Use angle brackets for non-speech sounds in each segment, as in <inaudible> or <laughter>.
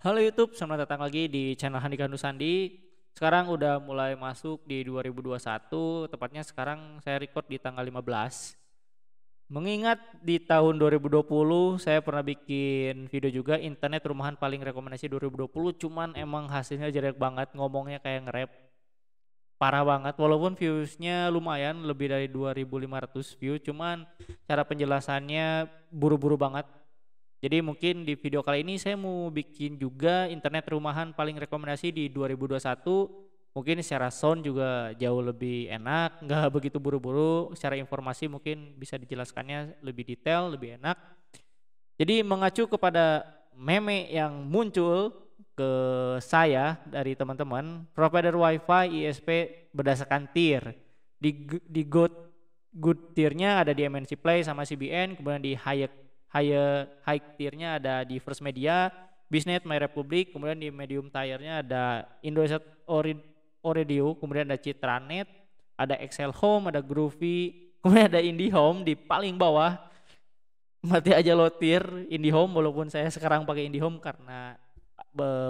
Halo YouTube, selamat datang lagi di channel Handika Nusandi. Sekarang udah mulai masuk di 2021, tepatnya sekarang saya record di tanggal 15. Mengingat di tahun 2020 saya pernah bikin video juga internet rumahan paling rekomendasi 2020, cuman emang hasilnya jelek banget, ngomongnya kayak nge-rap. Parah banget, walaupun viewsnya lumayan, lebih dari 2500 view, cuman cara penjelasannya buru-buru banget, jadi mungkin di video kali ini saya mau bikin juga internet rumahan paling rekomendasi di 2021. Mungkin secara sound juga jauh lebih enak, <laughs> nggak begitu buru-buru. Secara informasi mungkin bisa dijelaskannya lebih detail, lebih enak. Jadi mengacu kepada meme yang muncul ke saya dari teman-teman, provider WiFi ISP berdasarkan tier. Di, di good, good tiernya ada di MNC Play sama CBN, kemudian di Hayek higher high tiernya ada di First Media, Bisnet, My Republic, kemudian di medium tiernya ada Indonesia Oredio, kemudian ada Citranet, ada Excel Home, ada Groovy, kemudian ada Home. di paling bawah. Mati aja lo tier Home. walaupun saya sekarang pakai Home karena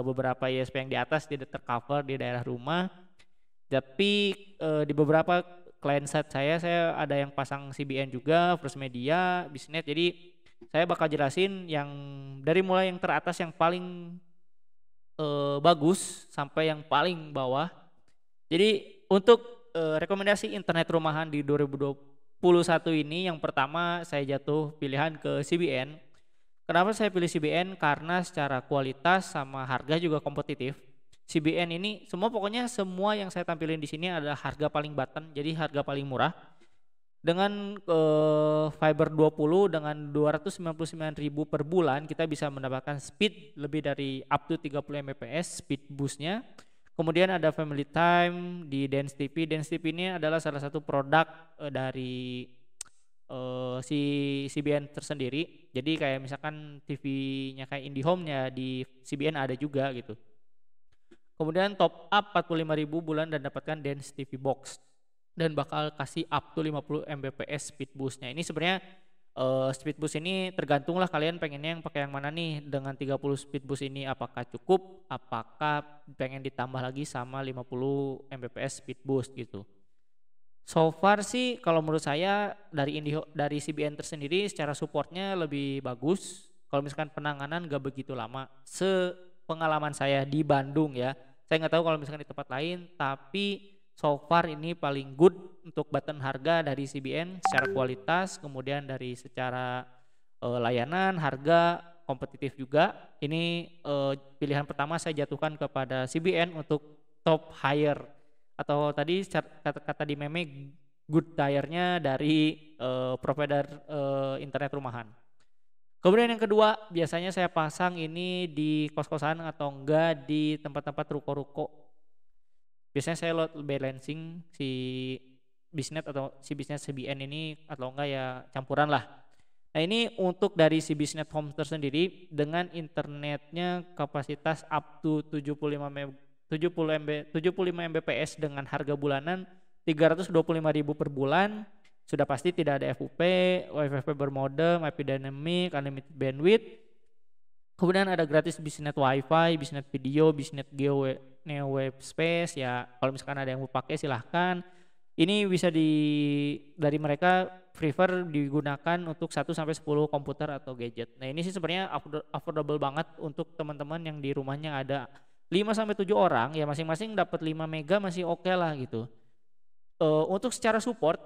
beberapa ISP yang di atas tidak tercover di daerah rumah. Tapi e, di beberapa client set saya saya ada yang pasang CBN juga, First Media, Bisnet. Jadi saya bakal jelasin yang dari mulai yang teratas yang paling e, bagus sampai yang paling bawah. Jadi untuk e, rekomendasi internet rumahan di 2021 ini yang pertama saya jatuh pilihan ke CBN. Kenapa saya pilih CBN? Karena secara kualitas sama harga juga kompetitif. CBN ini semua pokoknya semua yang saya tampilin di sini adalah harga paling button, jadi harga paling murah dengan uh, fiber 20 dengan 299.000 per bulan kita bisa mendapatkan speed lebih dari up to 30 Mbps speed boostnya kemudian ada family time di Dance TV Dance TV ini adalah salah satu produk uh, dari uh, si CBN tersendiri jadi kayak misalkan TV-nya kayak IndiHome-nya di CBN ada juga gitu kemudian top up 45.000 bulan dan dapatkan Dance TV Box dan bakal kasih up to 50 Mbps speed boostnya. Ini sebenarnya uh, speed boost ini tergantung lah kalian pengennya yang pakai yang mana nih dengan 30 speed boost ini apakah cukup apakah pengen ditambah lagi sama 50 Mbps speed boost gitu so far sih kalau menurut saya dari indi dari CBN tersendiri secara supportnya lebih bagus kalau misalkan penanganan gak begitu lama sepengalaman saya di Bandung ya saya nggak tahu kalau misalkan di tempat lain tapi so far ini paling good untuk button harga dari CBN secara kualitas kemudian dari secara uh, layanan harga kompetitif juga ini uh, pilihan pertama saya jatuhkan kepada CBN untuk top higher atau tadi kata-kata di meme good tire-nya dari uh, provider uh, internet rumahan kemudian yang kedua biasanya saya pasang ini di kos-kosan atau enggak di tempat-tempat ruko-ruko biasanya saya load balancing si bisnet atau si bisnet CBN ini atau enggak ya campuran lah nah ini untuk dari si bisnet home tersendiri dengan internetnya kapasitas up to 75 MB, 70 MB 75 Mbps dengan harga bulanan ribu per bulan sudah pasti tidak ada FUP, WFP bermodem, IP dynamic, unlimited bandwidth. Kemudian ada gratis bisnet WiFi, bisnet video, bisnet geo. Neo Web Space ya kalau misalkan ada yang mau pakai silahkan ini bisa di dari mereka prefer digunakan untuk 1 sampai 10 komputer atau gadget. Nah, ini sih sebenarnya affordable banget untuk teman-teman yang di rumahnya ada 5 sampai 7 orang ya masing-masing dapat 5 mega masih oke okay lah gitu. Uh, untuk secara support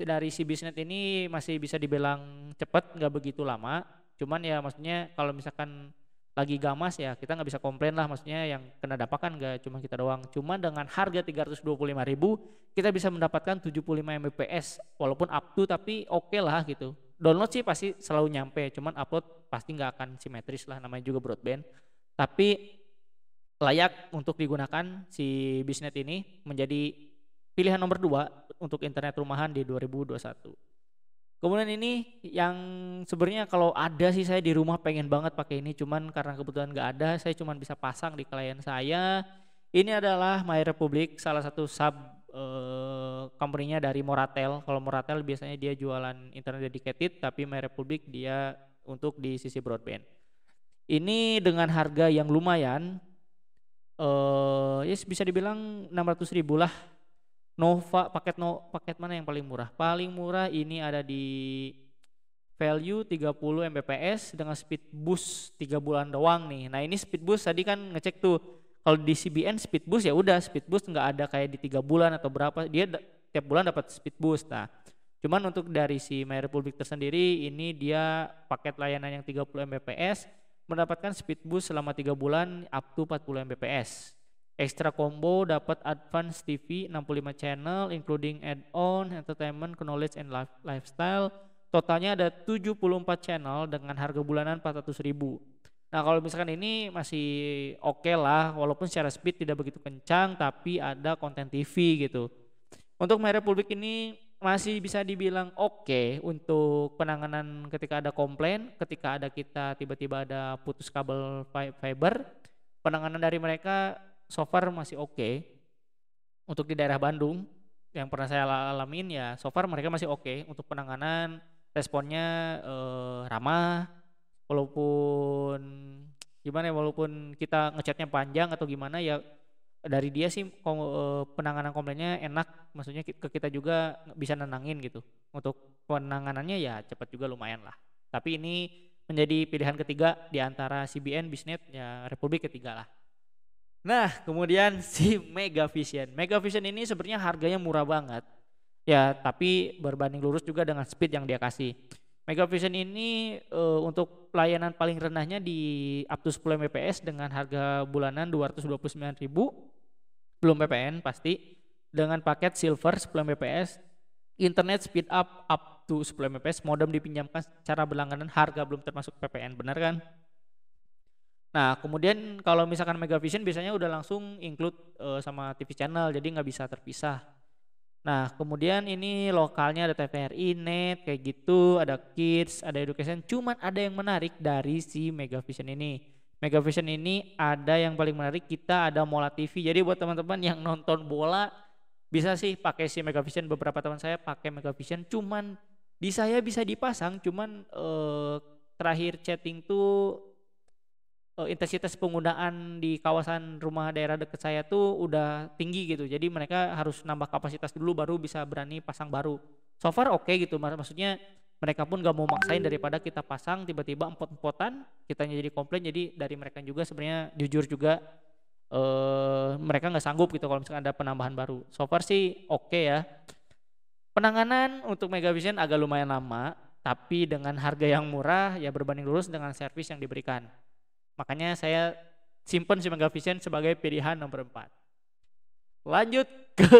dari si bisnet ini masih bisa dibilang cepat nggak begitu lama. Cuman ya maksudnya kalau misalkan lagi gamas ya kita nggak bisa komplain lah maksudnya yang kena dampak kan nggak cuma kita doang cuma dengan harga ribu kita bisa mendapatkan 75 Mbps walaupun up to tapi oke okay lah gitu download sih pasti selalu nyampe cuman upload pasti nggak akan simetris lah namanya juga broadband tapi layak untuk digunakan si bisnet ini menjadi pilihan nomor dua untuk internet rumahan di 2021 Kemudian ini yang sebenarnya kalau ada sih saya di rumah pengen banget pakai ini cuman karena kebetulan nggak ada saya cuman bisa pasang di klien saya. Ini adalah My Republic salah satu sub eh, company-nya dari Moratel. Kalau Moratel biasanya dia jualan internet dedicated tapi My Republic dia untuk di sisi broadband. Ini dengan harga yang lumayan eh yes, bisa dibilang 600 ribu lah Nova paket no paket mana yang paling murah? Paling murah ini ada di value 30 Mbps dengan speed boost 3 bulan doang nih. Nah, ini speed boost tadi kan ngecek tuh kalau di CBN speed boost ya udah speed boost nggak ada kayak di 3 bulan atau berapa. Dia tiap bulan dapat speed boost. Nah, cuman untuk dari si My Republic tersendiri ini dia paket layanan yang 30 Mbps mendapatkan speed boost selama 3 bulan up to 40 Mbps. Extra combo dapat advance TV 65 channel including add-on, entertainment, knowledge, and lifestyle. Totalnya ada 74 channel dengan harga bulanan 400 ribu. Nah kalau misalkan ini masih oke okay lah walaupun secara speed tidak begitu kencang tapi ada konten TV gitu. Untuk My Republic ini masih bisa dibilang oke okay untuk penanganan ketika ada komplain, ketika ada kita tiba-tiba ada putus kabel fiber. Penanganan dari mereka so far masih oke okay. untuk di daerah Bandung yang pernah saya alamin ya so far mereka masih oke okay untuk penanganan responnya eh, ramah walaupun gimana ya walaupun kita ngechatnya panjang atau gimana ya dari dia sih eh, penanganan komplainnya enak maksudnya ke kita juga bisa nenangin gitu untuk penanganannya ya cepat juga lumayan lah tapi ini menjadi pilihan ketiga di antara CBN Bisnet ya Republik ketiga lah Nah, kemudian <laughs> si Mega Vision. Mega Vision ini sebenarnya harganya murah banget. Ya, tapi berbanding lurus juga dengan speed yang dia kasih. Mega Vision ini e, untuk layanan paling rendahnya di up to 10 Mbps dengan harga bulanan 229.000 belum PPN pasti dengan paket silver 10 Mbps internet speed up up to 10 Mbps modem dipinjamkan secara berlangganan harga belum termasuk PPN benar kan Nah, kemudian kalau misalkan Mega Vision biasanya udah langsung include uh, sama TV channel, jadi nggak bisa terpisah. Nah, kemudian ini lokalnya ada TVRI, Net, kayak gitu, ada Kids, ada Education, cuman ada yang menarik dari si Mega Vision ini. Mega Vision ini ada yang paling menarik, kita ada Mola TV, jadi buat teman-teman yang nonton bola, bisa sih pakai si Mega Vision beberapa teman saya pakai Mega Vision cuman di saya bisa dipasang, cuman uh, terakhir chatting tuh uh, intensitas penggunaan di kawasan rumah daerah dekat saya tuh udah tinggi gitu. Jadi mereka harus nambah kapasitas dulu baru bisa berani pasang baru. So far oke okay gitu, maksudnya mereka pun gak mau maksain daripada kita pasang tiba-tiba empot-empotan, kitanya jadi komplain. Jadi dari mereka juga sebenarnya jujur juga eh mereka nggak sanggup gitu kalau misalkan ada penambahan baru. So far sih oke okay ya. Penanganan untuk Megavision agak lumayan lama, tapi dengan harga yang murah ya berbanding lurus dengan servis yang diberikan. Makanya saya simpan si Vision sebagai pilihan nomor 4. Lanjut ke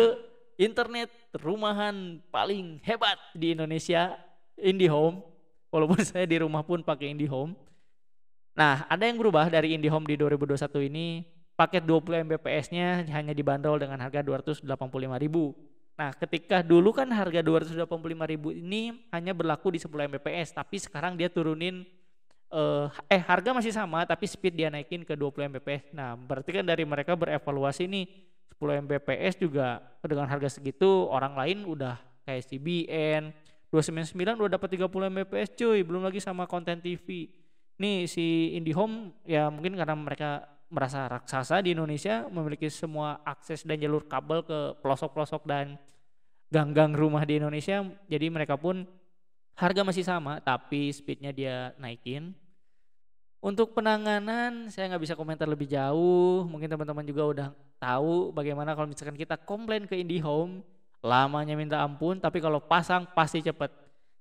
internet rumahan paling hebat di Indonesia, IndiHome. Walaupun <laughs> saya di rumah pun pakai IndiHome. Nah, ada yang berubah dari IndiHome di 2021 ini, paket 20 Mbps-nya hanya dibanderol dengan harga 285.000. Nah, ketika dulu kan harga 285.000 ini hanya berlaku di 10 Mbps, tapi sekarang dia turunin Eh, eh harga masih sama tapi speed dia naikin ke 20 Mbps. Nah, berarti kan dari mereka berevaluasi nih 10 Mbps juga dengan harga segitu orang lain udah kayak CBN 299 udah dapat 30 Mbps cuy, belum lagi sama konten TV. Nih si IndiHome ya mungkin karena mereka merasa raksasa di Indonesia memiliki semua akses dan jalur kabel ke pelosok-pelosok dan gang-gang rumah di Indonesia. Jadi mereka pun harga masih sama tapi speednya dia naikin untuk penanganan saya nggak bisa komentar lebih jauh. Mungkin teman-teman juga udah tahu bagaimana kalau misalkan kita komplain ke IndiHome lamanya minta ampun tapi kalau pasang pasti cepet.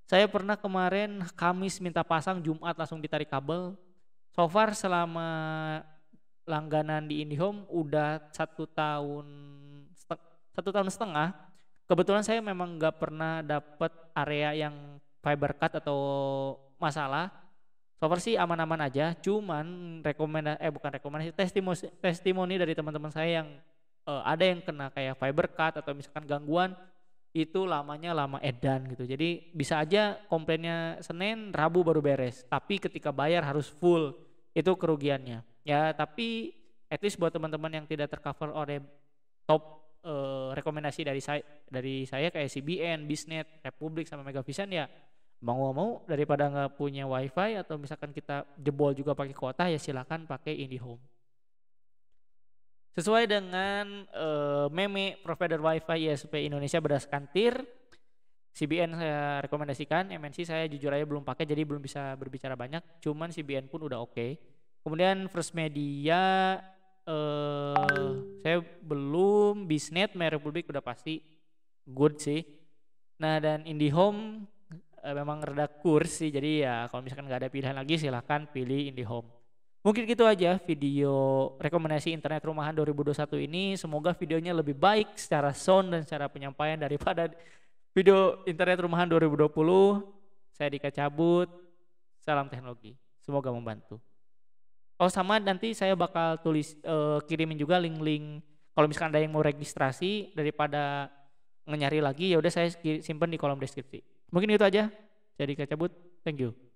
Saya pernah kemarin Kamis minta pasang Jumat langsung ditarik kabel. So far selama langganan di IndiHome udah satu tahun satu tahun setengah. Kebetulan saya memang nggak pernah dapet area yang fiber cut atau masalah so far sih aman-aman aja cuman rekomendasi eh bukan rekomendasi testimoni testimoni dari teman-teman saya yang uh, ada yang kena kayak fiber cut atau misalkan gangguan itu lamanya lama edan gitu jadi bisa aja komplainnya Senin Rabu baru beres tapi ketika bayar harus full itu kerugiannya ya tapi at least buat teman-teman yang tidak tercover oleh top uh, rekomendasi dari saya dari saya kayak CBN, Bisnet, Republik sama Megavision ya mau mau daripada nggak punya wifi atau misalkan kita jebol juga pakai kuota ya silakan pakai IndiHome sesuai dengan e, meme provider wifi ISP Indonesia berdasarkan tier CBN saya rekomendasikan MNC saya jujur aja belum pakai jadi belum bisa berbicara banyak cuman CBN pun udah oke okay. kemudian First Media eh, saya belum Bisnet My Republic udah pasti good sih nah dan IndiHome e, memang reda kursi, jadi ya kalau misalkan nggak ada pilihan lagi silahkan pilih IndiHome mungkin gitu aja video rekomendasi internet rumahan 2021 ini semoga videonya lebih baik secara sound dan secara penyampaian daripada video internet rumahan 2020 saya Dika cabut salam teknologi semoga membantu oh sama nanti saya bakal tulis uh, kirimin juga link-link kalau misalkan ada yang mau registrasi daripada nyari lagi ya udah saya simpen di kolom deskripsi Mungkin itu aja. Jadi kita cabut. Thank you.